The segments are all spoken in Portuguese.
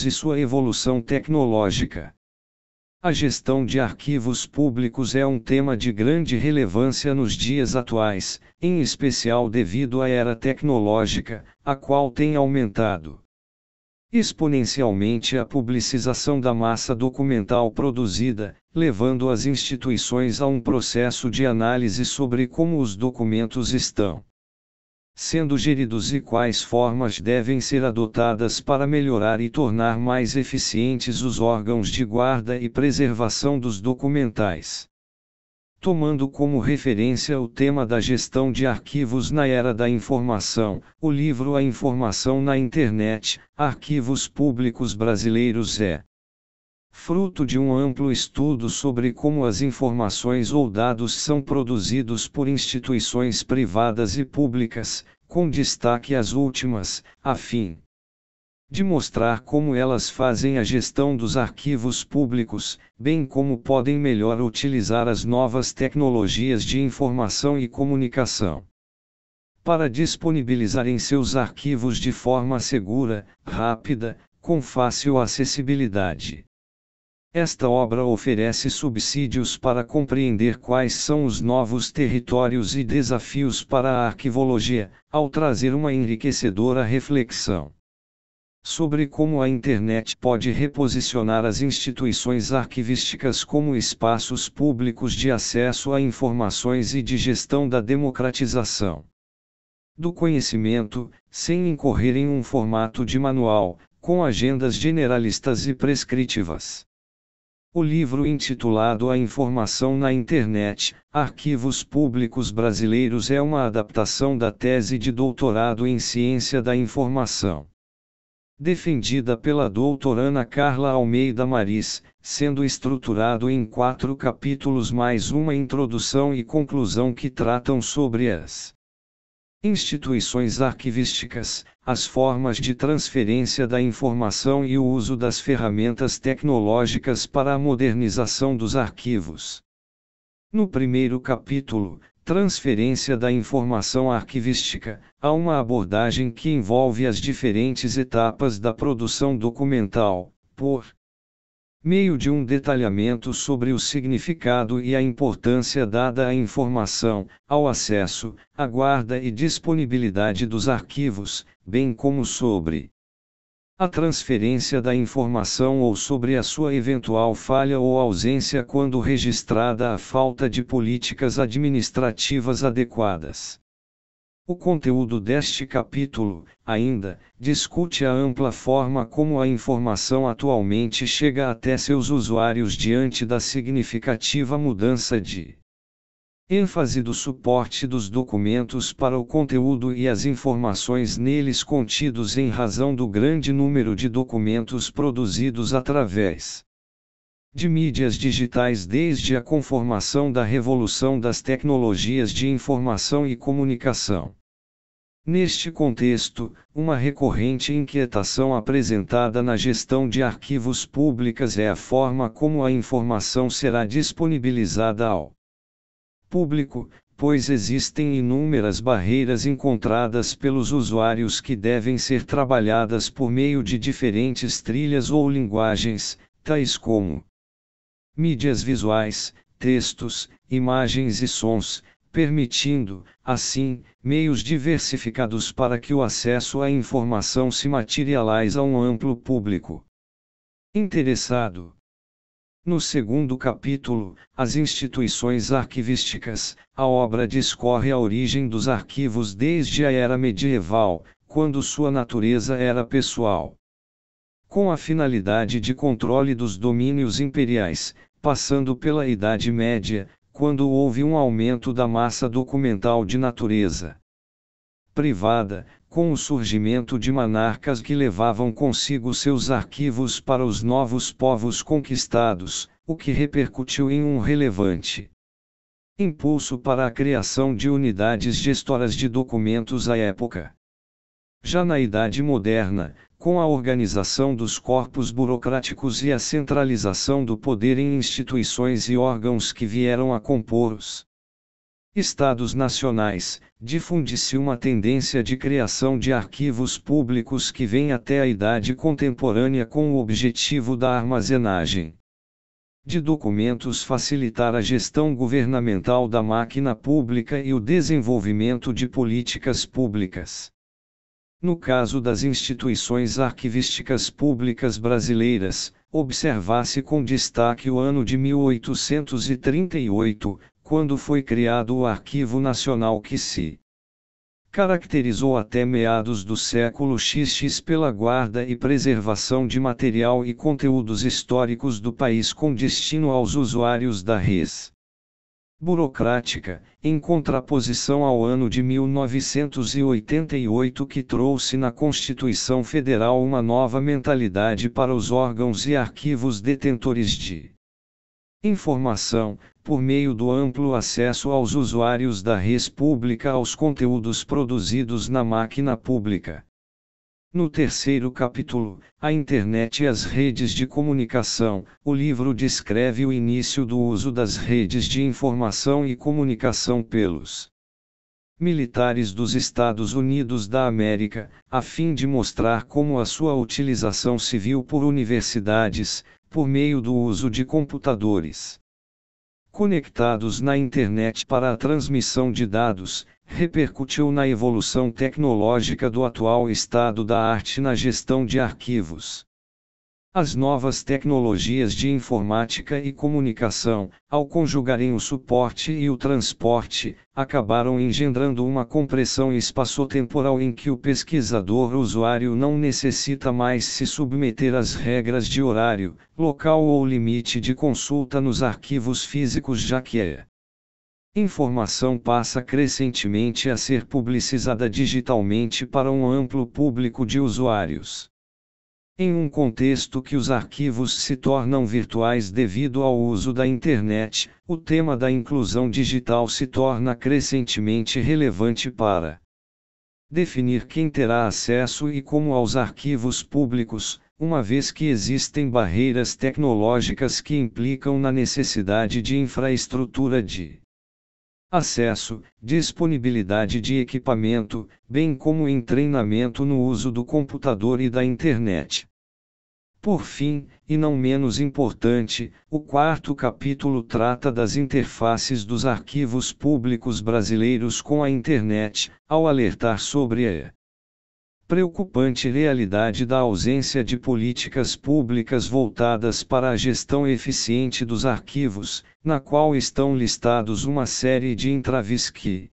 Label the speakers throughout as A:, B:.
A: arquivos e sua evolução tecnológica. A gestão de arquivos públicos é um tema de grande relevância nos dias atuais, em especial devido à era tecnológica, a qual tem aumentado exponencialmente a publicização da massa documental produzida, levando as instituições a um processo de análise sobre como os documentos estão sendo geridos e quais formas devem ser adotadas para melhorar e tornar mais eficientes os órgãos de guarda e preservação dos documentais. Tomando como referência o tema da gestão de arquivos na era da informação, o livro A Informação na Internet, Arquivos Públicos Brasileiros é fruto de um amplo estudo sobre como as informações ou dados são produzidos por instituições privadas e públicas, com destaque as últimas, a fim de mostrar como elas fazem a gestão dos arquivos públicos, bem como podem melhor utilizar as novas tecnologias de informação e comunicação. Para disponibilizar em seus arquivos de forma segura, rápida, com fácil acessibilidade. Esta obra oferece subsídios para compreender quais são os novos territórios e desafios para a arquivologia, ao trazer uma enriquecedora reflexão sobre como a internet pode reposicionar as instituições arquivísticas como espaços públicos de acesso a informações e de gestão da democratização do conhecimento, sem incorrer em um formato de manual, com agendas generalistas e prescritivas. O livro intitulado A Informação na Internet, Arquivos Públicos Brasileiros é uma adaptação da tese de doutorado em Ciência da Informação. Defendida pela doutorana Carla Almeida Maris, sendo estruturado em quatro capítulos mais uma introdução e conclusão que tratam sobre as instituições arquivísticas, as formas de transferência da informação e o uso das ferramentas tecnológicas para a modernização dos arquivos. No primeiro capítulo, Transferência da informação arquivística, há uma abordagem que envolve as diferentes etapas da produção documental, por meio de um detalhamento sobre o significado e a importância dada à informação, ao acesso, à guarda e disponibilidade dos arquivos, bem como sobre a transferência da informação ou sobre a sua eventual falha ou ausência quando registrada a falta de políticas administrativas adequadas. O conteúdo deste capítulo, ainda, discute a ampla forma como a informação atualmente chega até seus usuários diante da significativa mudança de ênfase do suporte dos documentos para o conteúdo e as informações neles contidos em razão do grande número de documentos produzidos através de mídias digitais desde a conformação da revolução das tecnologias de informação e comunicação. Neste contexto, uma recorrente inquietação apresentada na gestão de arquivos públicas é a forma como a informação será disponibilizada ao público, pois existem inúmeras barreiras encontradas pelos usuários que devem ser trabalhadas por meio de diferentes trilhas ou linguagens, tais como mídias visuais, textos, imagens e sons, permitindo, assim, meios diversificados para que o acesso à informação se materialize a um amplo público interessado. No segundo capítulo, As Instituições Arquivísticas, a obra discorre a origem dos arquivos desde a era medieval, quando sua natureza era pessoal. Com a finalidade de controle dos domínios imperiais, passando pela Idade Média, quando houve um aumento da massa documental de natureza privada, com o surgimento de monarcas que levavam consigo seus arquivos para os novos povos conquistados, o que repercutiu em um relevante impulso para a criação de unidades gestoras de documentos à época. Já na Idade Moderna, com a organização dos corpos burocráticos e a centralização do poder em instituições e órgãos que vieram a compor os Estados nacionais, difunde-se uma tendência de criação de arquivos públicos que vem até a idade contemporânea com o objetivo da armazenagem de documentos facilitar a gestão governamental da máquina pública e o desenvolvimento de políticas públicas. No caso das instituições arquivísticas públicas brasileiras, observar-se com destaque o ano de 1838, quando foi criado o Arquivo Nacional que se caracterizou até meados do século XX pela guarda e preservação de material e conteúdos históricos do país com destino aos usuários da res burocrática, em contraposição ao ano de 1988 que trouxe na Constituição Federal uma nova mentalidade para os órgãos e arquivos detentores de informação, por meio do amplo acesso aos usuários da res pública aos conteúdos produzidos na máquina pública. No terceiro capítulo, A Internet e as Redes de Comunicação, o livro descreve o início do uso das redes de informação e comunicação pelos militares dos Estados Unidos da América, a fim de mostrar como a sua utilização civil por universidades, por meio do uso de computadores conectados na internet para a transmissão de dados, repercutiu na evolução tecnológica do atual estado da arte na gestão de arquivos. As novas tecnologias de informática e comunicação, ao conjugarem o suporte e o transporte, acabaram engendrando uma compressão espaçotemporal em que o pesquisador usuário não necessita mais se submeter às regras de horário, local ou limite de consulta nos arquivos físicos, já que é informação passa crescentemente a ser publicizada digitalmente para um amplo público de usuários. Em um contexto que os arquivos se tornam virtuais devido ao uso da internet, o tema da inclusão digital se torna crescentemente relevante para definir quem terá acesso e como aos arquivos públicos, uma vez que existem barreiras tecnológicas que implicam na necessidade de infraestrutura de acesso, disponibilidade de equipamento, bem como em treinamento no uso do computador e da internet. Por fim, e não menos importante, o quarto capítulo trata das interfaces dos arquivos públicos brasileiros com a internet, ao alertar sobre a preocupante realidade da ausência de políticas públicas voltadas para a gestão eficiente dos arquivos, na qual estão listados uma série de entraves que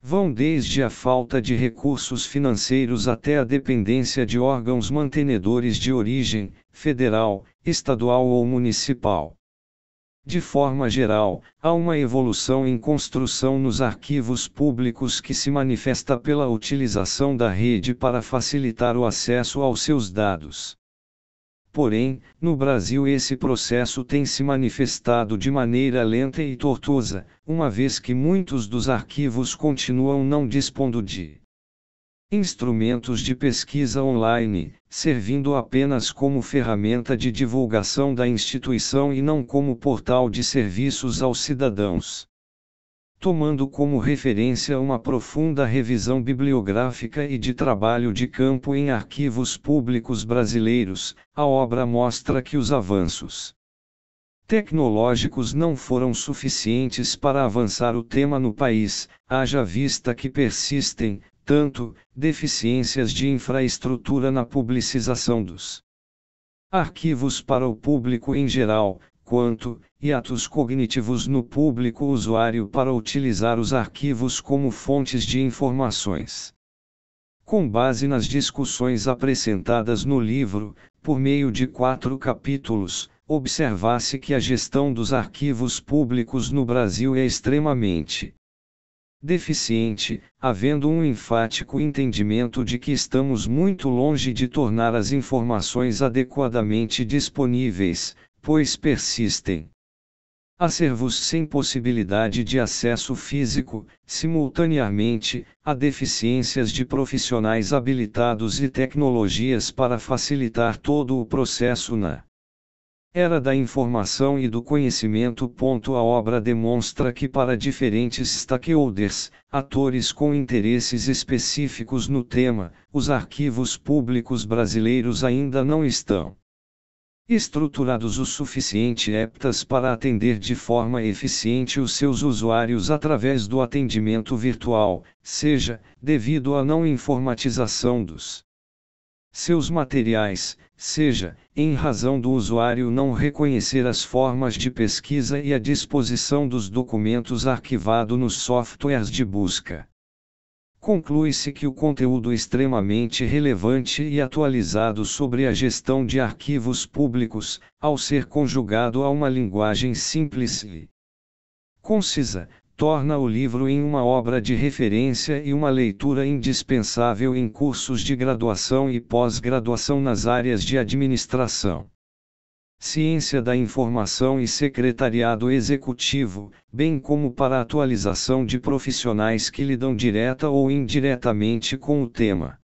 A: vão desde a falta de recursos financeiros até a dependência de órgãos mantenedores de origem, federal, estadual ou municipal. De forma geral, há uma evolução em construção nos arquivos públicos que se manifesta pela utilização da rede para facilitar o acesso aos seus dados. Porém, no Brasil esse processo tem se manifestado de maneira lenta e tortuosa, uma vez que muitos dos arquivos continuam não dispondo de instrumentos de pesquisa online, servindo apenas como ferramenta de divulgação da instituição e não como portal de serviços aos cidadãos. Tomando como referência uma profunda revisão bibliográfica e de trabalho de campo em arquivos públicos brasileiros, a obra mostra que os avanços tecnológicos não foram suficientes para avançar o tema no país, haja vista que persistem, tanto, deficiências de infraestrutura na publicização dos arquivos para o público em geral, quanto, e atos cognitivos no público usuário para utilizar os arquivos como fontes de informações. Com base nas discussões apresentadas no livro, por meio de quatro capítulos, observasse que a gestão dos arquivos públicos no Brasil é extremamente deficiente, havendo um enfático entendimento de que estamos muito longe de tornar as informações adequadamente disponíveis, pois persistem. Acervos sem possibilidade de acesso físico, simultaneamente, há deficiências de profissionais habilitados e tecnologias para facilitar todo o processo na era da informação e do conhecimento. A obra demonstra que, para diferentes stakeholders, atores com interesses específicos no tema, os arquivos públicos brasileiros ainda não estão estruturados o suficiente aptas para atender de forma eficiente os seus usuários através do atendimento virtual, seja devido à não informatização dos seus materiais, seja, em razão do usuário não reconhecer as formas de pesquisa e a disposição dos documentos arquivado nos softwares de busca. Conclui-se que o conteúdo extremamente relevante e atualizado sobre a gestão de arquivos públicos, ao ser conjugado a uma linguagem simples e concisa, torna o livro em uma obra de referência e uma leitura indispensável em cursos de graduação e pós-graduação nas áreas de administração. Ciência da Informação e Secretariado Executivo, bem como para a atualização de profissionais que lidam direta ou indiretamente com o tema.